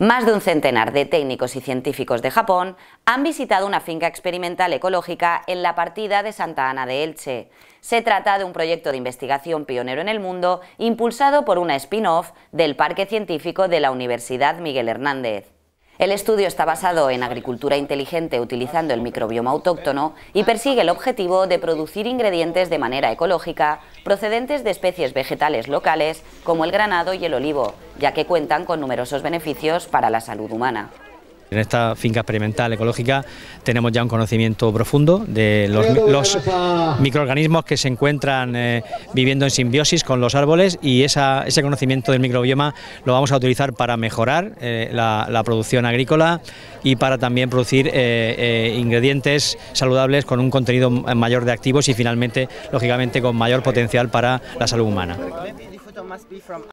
Más de un centenar de técnicos y científicos de Japón han visitado una finca experimental ecológica en la partida de Santa Ana de Elche. Se trata de un proyecto de investigación pionero en el mundo impulsado por una spin-off del Parque Científico de la Universidad Miguel Hernández. El estudio está basado en agricultura inteligente utilizando el microbioma autóctono y persigue el objetivo de producir ingredientes de manera ecológica procedentes de especies vegetales locales como el granado y el olivo, ya que cuentan con numerosos beneficios para la salud humana. En esta finca experimental ecológica tenemos ya un conocimiento profundo de los, microorganismos que se encuentran eh, viviendo en simbiosis con los árboles y ese conocimiento del microbioma lo vamos a utilizar para mejorar eh, la, producción agrícola y para también producir eh, ingredientes saludables con un contenido mayor de activos y finalmente, lógicamente, con mayor potencial para la salud humana.